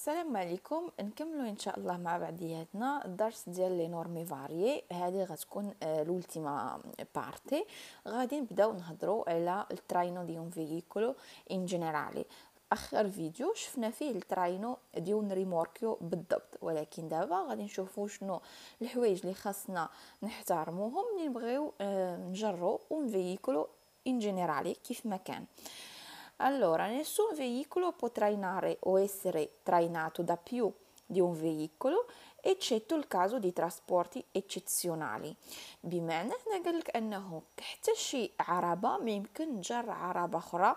السلام عليكم نكملوا ان شاء الله مع بعضياتنا الدرس ديال لي نورمي فاريي هذه غتكون آه، لولتيما بارتي غادي نبداو نهضروا على التراينو ديون اون فييكولو ان جينيرالي اخر فيديو شفنا فيه التراينو ديون ريموركيو بالضبط ولكن دابا غادي نشوفوا شنو الحوايج اللي خاصنا نحتارموهم ملي نبغيو آه، نجرو اون فييكولو ان جينيرالي كيف ما كان آه Allora, nessun veicolo può trainare o essere trainato da più di un veicolo, eccetto الكازو دي ترانسبورتي اكسيزيونالي بمعنى هنا قالك انه حتى شي عربه ما يمكن جر عربه اخرى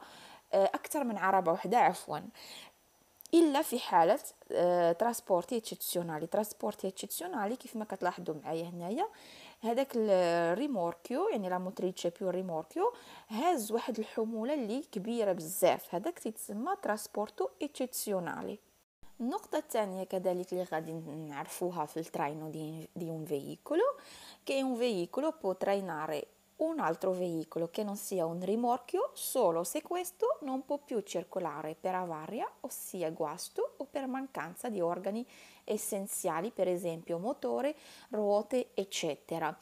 اكثر من عربه وحده عفوا الا في حاله ترانسبورتي اكسيسيونالي ترانسبورتي اكسيسيونالي كيف ما كتلاحظوا معايا هنايا هذاك الريموركيو يعني لا موتريتشا بيو ريموركيو هاز واحد الحموله اللي كبيره بزاف هذاك تيتسمى تراسبورتو ايتيتسيونالي النقطة الثانية كذلك اللي غادي نعرفوها في التراينو دي, اون فييكولو كاين فييكولو بو تريناري un altro veicolo che non sia un rimorchio solo se questo non può più circolare per avaria, ossia guasto o per mancanza di organi essenziali, per esempio motore, ruote, eccetera.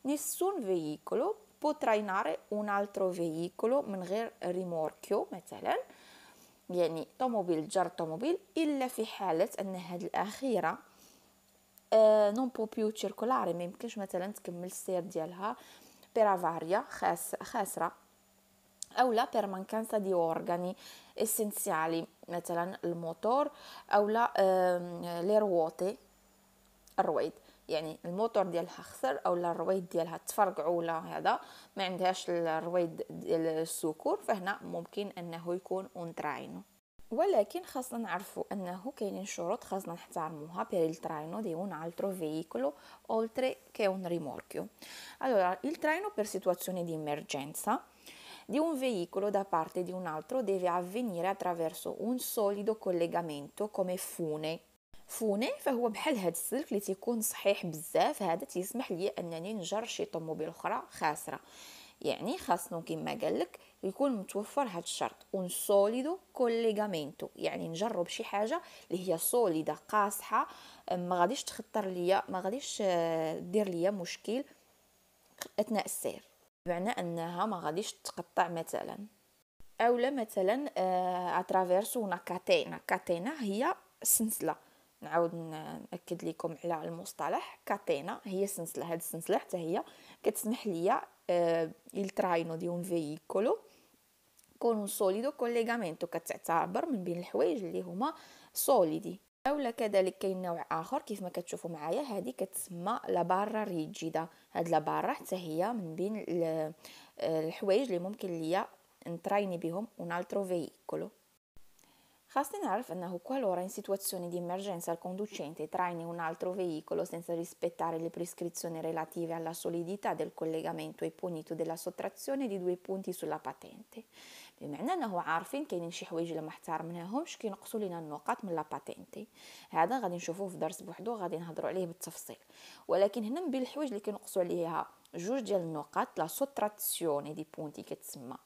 Nessun veicolo può trainare un altro veicolo من غير rimorchio مثلا Vieni, طوموبيل جر طوموبيل إلا في حالة أن هذه الأخيرة آه نون بوبيوتير تيركولاري ما يمكنش مثلا تكمل السير ديالها بيرافاريا خاس خاسره اولا بيرمانكانسا دي اورغاني اسينسيالي مثلا الموتور اولا لا لي رواتي الرويد يعني الموتور ديالها خسر اولا الرويد ديالها تفرقع ولا هذا ما عندهاش الرويد ديال السكور فهنا ممكن انه يكون اونتراينو ولكن خاصنا نعرفوا انه كاينين شروط خاصنا نحترموها per il traino di un altro veicolo oltre che un rimorchio allora il traino per situazioni di emergenza di un veicolo da parte di un altro deve avvenire attraverso un solido collegamento come fune فوني فهو بحال هاد السلك اللي تيكون صحيح بزاف هذا تيسمح لي انني نجر شي طوموبيل اخرى خاسره يعني خاصنا كما قالك يكون متوفر هذا الشرط ونسوليدو كوليغامينتو يعني نجرب شي حاجه اللي هي سوليده قاصحه ما غاديش تخطر ليا ما غاديش آه، دير ليا مشكل اثناء السير بمعنى انها ما غاديش تقطع مثلا اولا مثلا آه، اترافيرسو آه كاتينا كاتينا هي سنسله نعاود ناكد لكم على المصطلح كاتينا هي سنسله هاد السنسله حتى هي كتسمح ليا eh, il traino di un veicolo con un solido collegamento كتسع تعبر من بين الحوايج اللي هما solidi اولا كذلك كاين نوع اخر كيف ما كتشوفوا معايا هذه كتسمى لابارا ريجيدا هاد لابارا حتى هي من بين الحوايج اللي ممكن ليا نترايني بهم ونالترو فيكولو Hasten Half andato qualora in situazioni di emergenza il conducente traine un altro veicolo senza rispettare le prescrizioni relative alla solidità del collegamento è e punito della sottrazione di due punti sulla patente بمعنى انه عارفين كاينين شي حوايج اللي ما احترمناهمش كينقصوا لينا النقاط من لا باتينتي هذا غادي نشوفوه في درس بوحدو غادي نهضروا عليه بالتفصيل ولكن هنا من بين الحوايج اللي كينقصوا عليها جوج ديال النقاط لا سوتراتسيوني دي بونتي كتسمى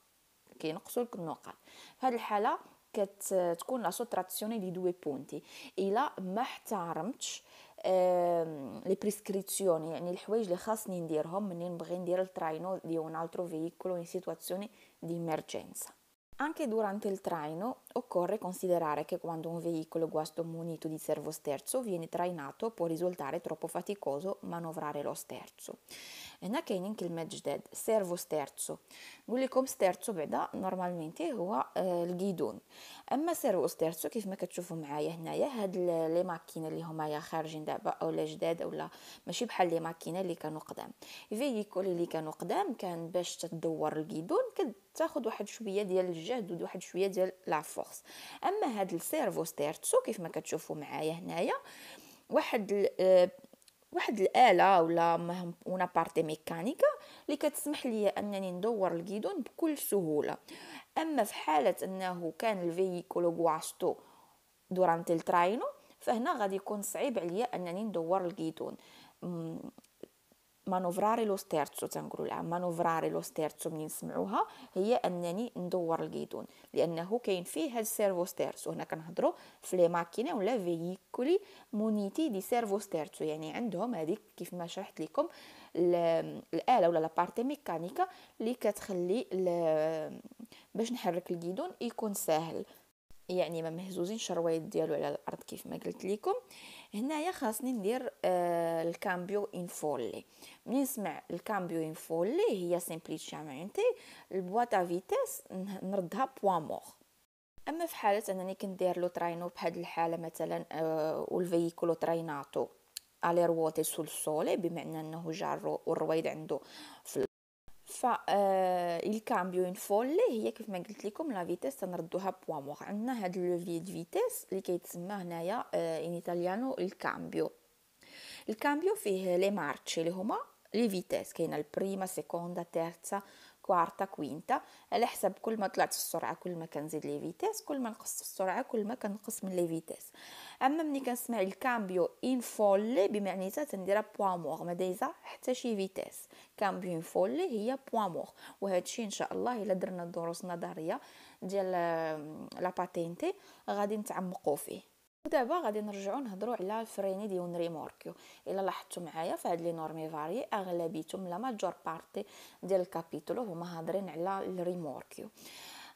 كينقصوا لك النقاط في هذه الحاله كتكون لا سوتراكسيون دي دو بونتي الا ما احترمتش آه... لي بريسكريزيون يعني الحوايج اللي خاصني نديرهم منين نبغي ندير التراينو ديال اون الترو فييكول اون سيتوازيون دي ايمرجنسا anche durante il traino occorre considerare che quando un veicolo guasto munito di servosterzo viene trainato può risultare troppo faticoso manovrare lo sterzo. Nakenin kilmejdet, servo sterzo. نقول sterzo بعدا normalmente eh, il القيدون اما servo sterzo كيف ما كتشوفوا معايا هنايا هاد لي ماكينه اللي همايا خارجين دابا اولا جداد اولا ماشي بحال لي ماكينه اللي كانوا قدام الفيكول اللي كانوا قدام كان باش تدور القيدون تاخذ واحد شويه ديال الجهد وواحد شويه ديال لا فورس اما هاد السيرفو ستيرتسو كيف ما كتشوفوا معايا هنايا واحد آه، واحد الاله ولا اون بارتي ميكانيكا اللي كتسمح لي انني ندور الكيدون بكل سهوله اما في حاله انه كان الفييكول غواستو دورانت التراينو فهنا غادي يكون صعيب عليا انني ندور الكيدون مانوفراري لو ستيرتسو تنقولوا لها مانوفراري لو ستيرتسو منين نسمعوها هي انني ندور الكيدون لانه كاين فيه هاد سيرفو ستيرتسو هنا كنهضروا في لي ماكينا ولا فييكولي مونيتي دي سيرفو ستيرتسو يعني عندهم هذيك كيف ما شرحت لكم الاله ولا لابارتي ميكانيكا اللي كتخلي باش نحرك الكيدون يكون ساهل يعني ما مهزوزينش الروايد ديالو على الارض كيف ما قلت لكم هنايا خاصني ندير آه الكامبيو ان فولي ملي نسمع الكامبيو ان فولي هي سيمبليشامونتي البواطا فيتيس نردها بوا مور اما في حاله انني كندير لو تراينو بهاد الحاله مثلا آه والفيكولو تريناتو الي رواتي سول سولي بمعنى انه جا والرويد عنده في فالكامبيو ينفولي هي كيف ما قلت لكم لا فيتيس تنردوها بوامور عندنا هاد لوفي دو فيتيس اللي كيتسمى هنايا ان ايطاليانو الكامبيو الكامبيو فيه لي مارتشي اللي هما لي فيتيس كاينه البريما سيكوندا تيرزا كوارتا كوينتا على حسب كل ما طلعت السرعه كل ما كنزيد لي فيتيس كل ما نقصت السرعه كل ما كنقص من لي فيتيس اما ملي كنسمع الكامبيو ان فولي بمعنيتها تنديرها بوان مور ما دايزه حتى شي فيتيس كامبيو ان فولي هي بوان مور وهادشي ان شاء الله الا درنا الدروس النظريه ديال لا باتينتي غادي نتعمقوا فيه ودابا غادي نرجعو نهضرو على الفريني ديال ريموركيو الا لاحظتوا معايا فهاد لي نورمي فاري اغلبيتهم لا ماجور بارتي ديال الكابيتولو هما هادرين على الريموركيو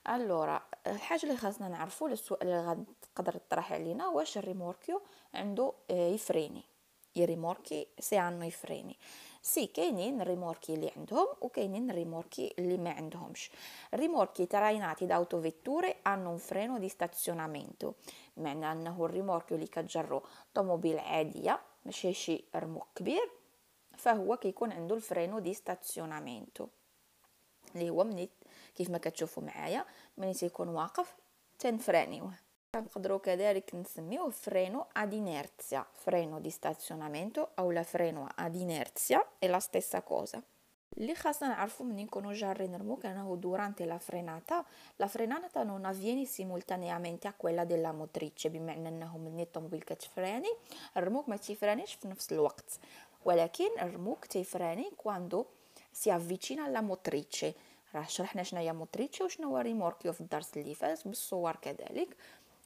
الورا الحاجه اللي خاصنا نعرفو السؤال اللي غادي تقدر تطرح علينا واش الريموركيو عنده آه، يفريني يريموركي سي عنو يفريني سي كاينين الريموركي اللي عندهم وكاينين الريموركي اللي ما عندهمش الريموركي trainati da autovetture hanno un freno di stazionamento بمعنى انه الريموركيو اللي كتجرو طوموبيل عاديه ماشي شي رمق كبير فهو كيكون عنده الفرينو دي ستازيونامينتو اللي هو مني كيف ما كتشوفوا معايا ملي تيكون واقف تنفرانيوه نقدروا كذلك نسميه فرeno ad inerzia freno di stazionamento او لا freno ad inerzia è la stessa cosa اللي خاصنا نعرفو منين نكونو جارين رموك انه durante la frenata la frenata non avviene simultaneamente a quella della motrice بمعنى انه من الطوموبيل كتفراني الرموك ما تيفرانيش في نفس الوقت ولكن الرموك تيفراني كواندو si avvicina alla motrice راه شرحنا شنو هي موتريتشي وشنو هو ريموركيو في الدرس اللي فات بالصور كذلك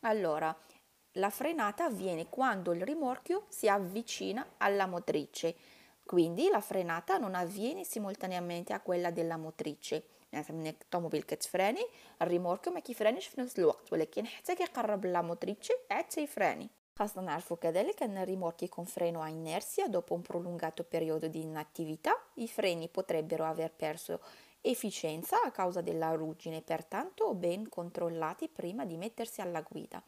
Allora, la frenata avviene quando il rimorchio si avvicina alla motrice, quindi la frenata non avviene simultaneamente a quella della motrice. il rimorchio che يعني الطوموبيل كتفراني الريموركو ما che في نفس الوقت la motrice كيقرب لا موتريتشي عاد تيفراني خاصنا نعرفو كذلك ان rimorchio con freno a inerzia dopo un prolungato periodo di inattività i freni potrebbero aver perso il efficienza a causa della ruggine, pertanto ben controllati prima di mettersi alla guida.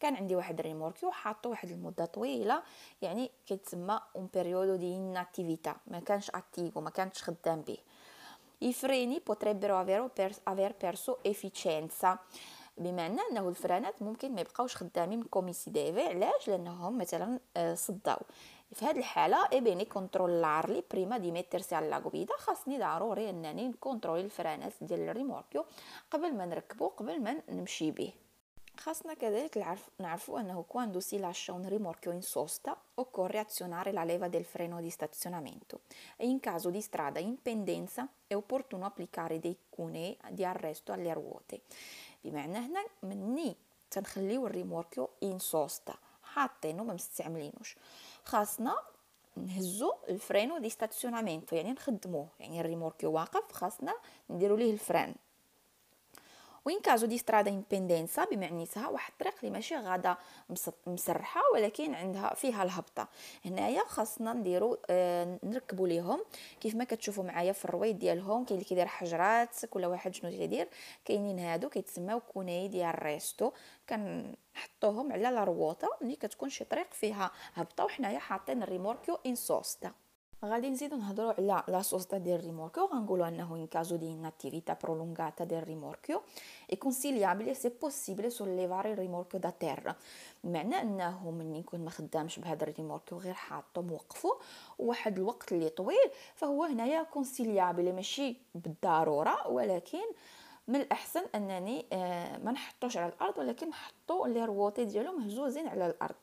كان عندي واحد ريموركي وحاطه واحد المده طويله يعني كيتسمى اون periodo di inattività ما كانش attivo ما كانش خدام به i freni potrebbero aver, per, aver perso efficienza بمعنى انه الفرانات ممكن ما يبقاوش خدامين كوم سي ديفي علاش لانهم مثلا صداو في هذه الحالة إبني كنترولارلي بريما دي ميترسي على لاكوبيدا خاصني ضروري أنني نكونترولي الفرانات ديال الريموركيو قبل ما نركبو قبل ما نمشي به خاصنا كذلك نعرف نعرفو انه quando si lascia un rimorchio in sosta occorre azionare la leva del freno di stazionamento e in caso di strada in pendenza è opportuno applicare dei cunei di arresto alle ruote بمعنى هنا مني تنخليو الريموركيو in sosta حتى انه ما مستعملينوش خاصنا نهزو الفرينو دي ستاسيونامento يعني نخدموه يعني الريموركي واقف خاصنا نديرو ليه الفران وين كازو دي سترادا ان بيندينسا بمعنيتها واحد الطريق اللي ماشي غادا مسرحه ولكن عندها فيها الهبطه هنايا خاصنا نديرو آه نركبو ليهم كيف ما كتشوفوا معايا في الرويد ديالهم كاين اللي كيدير حجرات كل واحد شنو كيدير كاينين هادو كيتسماو كوناي ديال الريستو كان نحطوهم على الرواطه ملي كتكون شي طريق فيها هبطه وحنايا حاطين الريموركيو ان سوستا غادي نزيدو نهضروا على لا سوستا ديال الريموركيو غنقولوا انه ان كازو دي ناتيفيتا برولونغاتا ديال الريموركيو اي كونسيليابل سي بوسيبل سوليفاري الريموركيو دا تير بمعنى انه ملي نكون ما خدامش بهذا الريموركيو غير حاطو موقفو واحد الوقت اللي طويل فهو هنايا كونسيليابل ماشي بالضروره ولكن من الاحسن انني ما نحطوش على الارض ولكن نحطو لي رواطي ديالو مهزوزين على الارض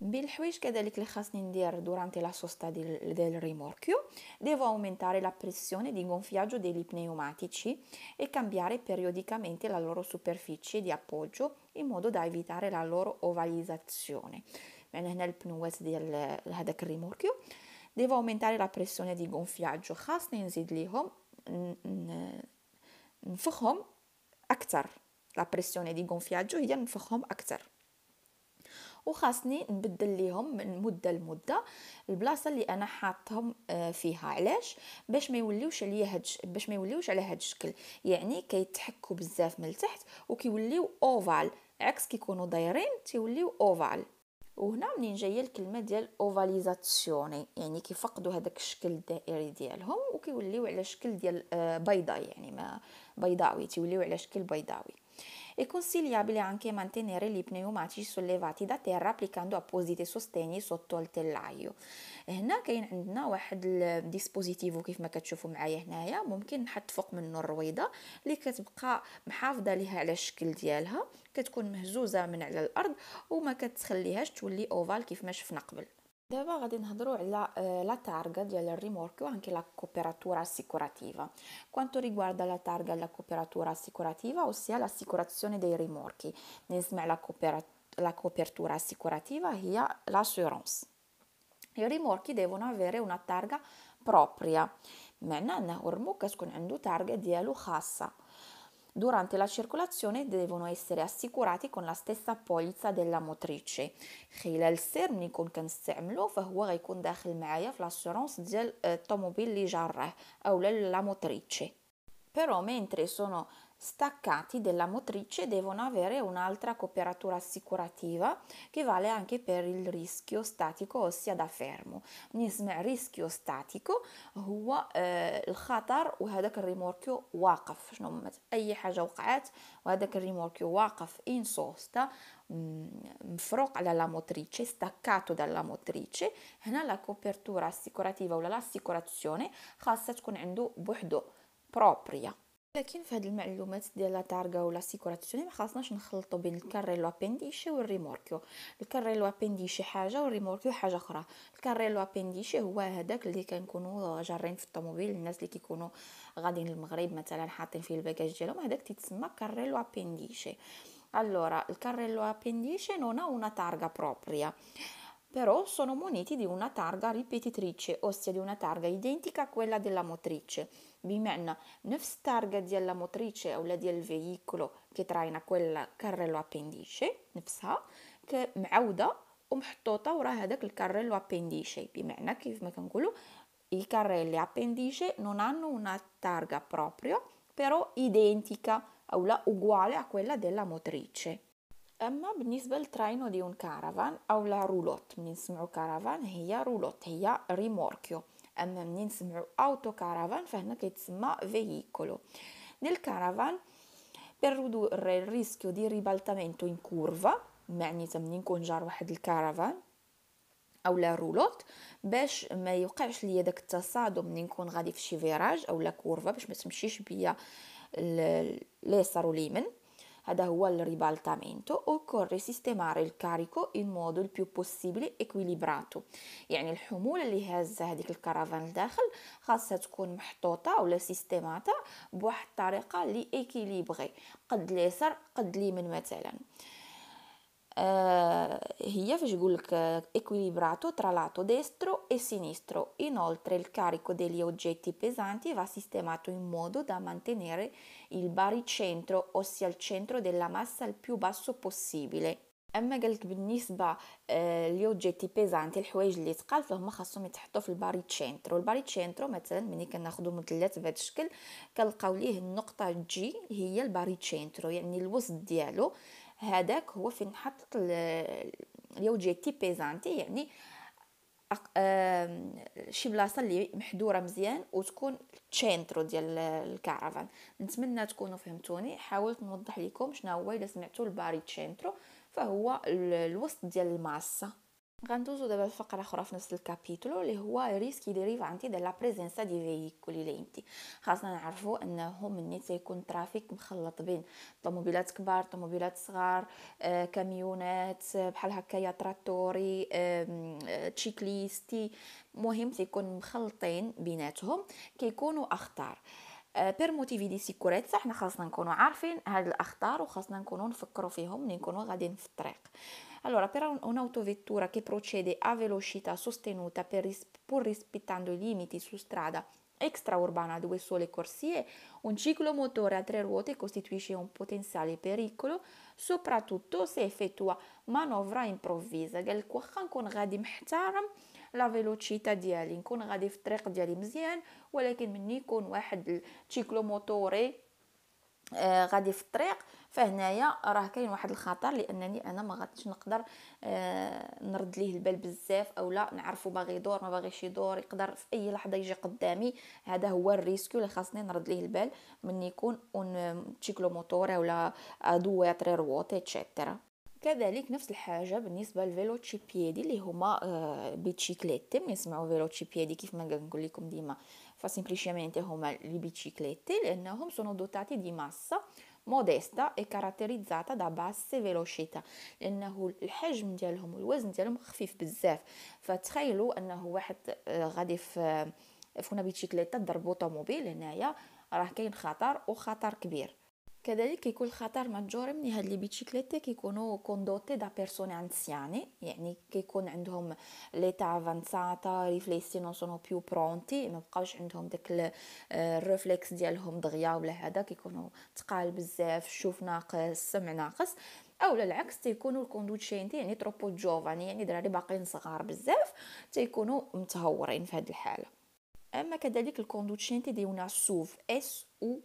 بين الحوايج كذلك اللي خاصني ندير دورانتي لا سوستا ديال ديال ريموركيو devo aumentare la pressione di gonfiaggio dei pneumatici e cambiare periodicamente la loro superficie di appoggio in modo da evitare la loro ovalizzazione يعني هنا البنوات ديال هذاك الريموركيو devo aumentare la pressione di gonfiaggio خاصني نزيد ليهم نفخهم اكثر لا بريسيون دي غونفياجو هي نفخهم اكثر وخاصني نبدل ليهم من مده لمده البلاصه اللي انا حاطهم آه، فيها علاش باش ما يوليوش عليا هاد باش ما يوليوش على هاد الشكل يعني كيتحكوا بزاف من التحت وكيوليو اوفال عكس كيكونوا دايرين تيوليو اوفال وهنا منين جايه الكلمه ديال اوفاليزاسيوني يعني كيفقدوا هذاك الشكل الدائري ديالهم وكيوليو على شكل ديال آه، بيضاء يعني ما بيضاوي تيوليو على شكل بيضاوي È e consigliabile anche mantenere gli pneumatici sollevati da terra applicando appositi sostegni sotto al tellaio هنا كاين عندنا واحد الديسبوزيتيفو كيف ما كتشوفوا معايا هنايا ممكن نحط فوق منه الرويضه اللي كتبقى محافظه ليها على الشكل ديالها كتكون مهزوزه من على الارض وما كتخليهاش تولي اوفال كيف ما شفنا قبل Devo غادي نهضروا على la targa del rimorchio e anche la copertura assicurativa. Quanto riguarda la targa e la copertura assicurativa, ossia l'assicurazione dei rimorchi, نسمع la, copera- la copertura assicurativa هي l'assurance. I rimorchi devono avere una targa propria. معناه انه الرموك كتكون عنده تارغا ديالو خاصه durante la circolazione devono essere assicurati con la stessa polizza della motrice خلال السير من يكون كنستعملو فهو غيكون داخل معايا في لاسيورونس ديال الطوموبيل اللي جاره اولا لا موتريتشي però mentre sono staccati dalla motrice devono avere un'altra copertura assicurativa che vale anche per il rischio statico ossia da fermo نسمع rischio statico هو الخطر وهذاك الريموركيو واقف شنو اي حاجه وقعت وهذاك الريموركيو واقف in sosta مفروق على لا motrice staccato dalla motrice هنا لا كوبرتورا assicurativa ولا l'assicurazione خاصها تكون عنده بوحدو propria لكن في هذه المعلومات ديال لا تارغا ولا سيكوراتيزوني ما خاصناش نخلطوا بين الكاريلو ابنديشي والريموركيو الكاريلو ابنديشي حاجه والريموركيو حاجه اخرى الكاريلو ابنديشي هو هذاك اللي كنكونوا جارين في الطوموبيل الناس اللي كيكونوا غاديين للمغرب مثلا حاطين فيه الباكاج ديالهم هذاك تيتسمى كاري ابنديشي allora il carrello appendice non ha una targa propria però sono muniti di una targa ripetitrice, ossia di una targa identica a quella della motrice. Bimena, targa della motrice o del veicolo che traina quel carrello appendice, nefsa, che معودة ومحطوطة ورا هذاك الكارello appendice, بمعنى كيف ما كنقولوا i carrelli appendice non hanno una targa propria, però identica o uguale a quella della motrice. اما بالنسبه للتراينو ديون كارافان او لا رولوت منين نسمعو كارافان هي رولوت هي ريموركيو اما منين نسمعو اوتو كارافان فهنا كيتسمى فييكولو nel كارافان بردو ridurre il rischio di ribaltamento كورفا curva معناتها منين نكون جار واحد الكارافان لا رولوت باش ما يوقعش ليا داك التصادم منين نكون غادي في شي فيراج او لا كورفا باش ما تمشيش بيا ليسار وليمن ad al ribaltamento occorre sistemare الكاريكو in modo il più possibile equilibrato يعني الحمولة اللي هازة هذيك الكرفان لداخل خاصها تكون محطوطة ولا سيستيماتا بواحد الطريقة اللي ايكيليبغي قد اليسار قد اليمين مثلا eh, Hiev Jgulk equilibrato tra lato destro e sinistro. Inoltre il carico degli oggetti pesanti va sistemato in modo da mantenere il baricentro, ossia il centro della massa il più basso possibile. اما قالك بالنسبه آه لوجيتي بيزانتي الحوايج اللي تقال فهم خاصهم Il في الباري تشينترو الباري تشينترو مثلا ملي كناخذو مثلث بهذا الشكل كنلقاو ليه النقطه جي هي الباري تشينترو يعني الوسط ديالو هذاك هو فين نحطط الاوبجيكتيف بيزانتي يعني شي بلاصه اللي محدوره مزيان وتكون تشينترو ديال الكعرفان نتمنى تكونوا فهمتوني حاولت نوضح لكم شنو هو الا سمعتوا الباري تشينترو فهو الوسط ديال الماسه غندوزو دابا لفقره اخرى في نفس الكابيتولو اللي هو ريسك ديريف عندي ديال لا دي دي فييكولي لينتي خاصنا نعرفوا انه مني تيكون ترافيك مخلط بين طوموبيلات كبار طوموبيلات صغار آه، كاميونات بحال بحال هكايا تراتوري آه، تشيكليستي مهم تيكون مخلطين بيناتهم كيكونوا اخطار بير موتيفي دي سيكوريتسا حنا خاصنا نكونوا عارفين هاد الاخطار وخاصنا نكونوا نفكروا فيهم ملي نكونوا غاديين في الطريق Allora, per un'autovettura che procede a velocità sostenuta ris- pur rispettando i limiti su strada extraurbana a due sole corsie, un ciclomotore a tre ruote costituisce un potenziale pericolo, soprattutto se effettua manovra improvvisa. قال لك واخا نكون غادي محترم لا فيلوسيتا ديالي نكون غادي في الطريق ديالي مزيان ولكن مني يكون آه غادي في الطريق فهنايا راه كاين واحد الخطر لانني انا ما غاديش نقدر آه، نرد ليه البال بزاف اولا نعرفو باغي يدور ما باغيش يدور يقدر في اي لحظه يجي قدامي هذا هو الريسكو اللي خاصني نرد ليه البال من يكون اون تشيكلو موتور ولا ادواتري رووتي اتسيتيرا كذلك نفس الحاجه بالنسبه للفيلوتشي بيدي اللي هما آه، بيتشيكليتي بنسمعوا فيلوتشي بيدي كيف ما كنقول لكم ديما فسيمبليشيمنت هما لي بيتشيكليتي لانهم سونو دوتاتي دي ماسا موديستا اي كاراتيريزاتا دا basse فيلوشيتا لانه الحجم ديالهم والوزن ديالهم خفيف بزاف فتخيلوا انه واحد آه، غادي في فونا بيتشيكليتا ضرب طوموبيل هنايا راه كاين خطر وخطر كبير كذلك يكون خطر متجور من هاد لي بيتشيكليت كيكونوا كوندوتي دا بيرسون انسياني يعني كيكون عندهم ليتا افانساتا ريفليسي نو سونو بيو برونتي ما بقاوش عندهم داك آه، الريفلكس ديالهم دغيا ولا هذا كيكونوا تقال بزاف الشوف ناقص السمع ناقص او العكس تيكونوا شينتي يعني تروبو جوفاني يعني دراري باقيين صغار بزاف تيكونوا متهورين في هذه الحاله اما كذلك شينتي ديونا سوف اس او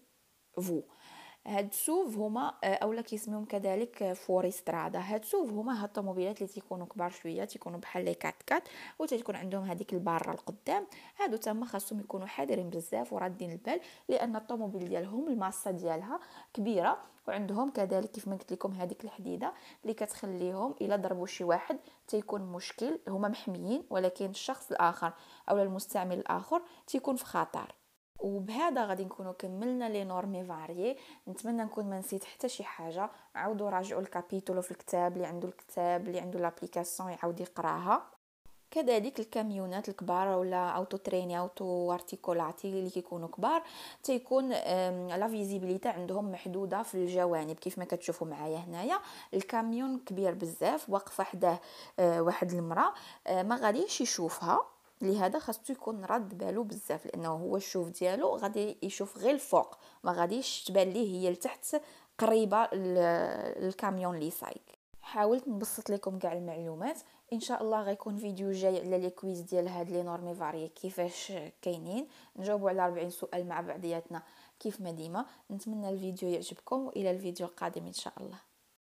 فو هاد سوف هما اولا آه، كيسميهم كذلك آه، فوريسترادا هاد سوف هما هاد الطوموبيلات اللي تيكونوا كبار شويه تيكونوا بحال لي كات كات وتيكون عندهم هذيك الباره القدام هادو تما خاصهم يكونوا حذرين بزاف ورادين البال لان الطوموبيل ديالهم الماسه ديالها كبيره وعندهم كذلك كيف ما قلت لكم هذيك الحديده اللي كتخليهم الا ضربوا شي واحد تيكون مشكل هما محميين ولكن الشخص الاخر او المستعمل الاخر تيكون في خطر وبهذا غادي نكونوا كملنا لي نورمي فاريي نتمنى نكون ما نسيت حتى شي حاجه عاودوا راجعوا الكابيتولو في الكتاب اللي عنده الكتاب اللي عنده لابليكاسيون يعاود يقراها كذلك الكاميونات الكبار ولا اوتو تريني اوتو ارتيكولاتي اللي كيكونوا كبار تيكون لا فيزيبيليتي عندهم محدوده في الجوانب كيف ما كتشوفوا معايا هنايا الكاميون كبير بزاف واقفه حداه آه، واحد المراه آه، ما غاديش يشوفها لهذا خاصو يكون رد بالو بزاف لانه هو الشوف ديالو غادي يشوف غير الفوق ما غاديش تبان ليه هي لتحت قريبه للكاميون لي سايك حاولت نبسط لكم كاع المعلومات ان شاء الله غيكون فيديو جاي على لي كويز ديال هاد لي نورمي فاريه كيفاش كاينين نجاوبوا على 40 سؤال مع بعضياتنا كيف ما ديما نتمنى الفيديو يعجبكم والى الفيديو القادم ان شاء الله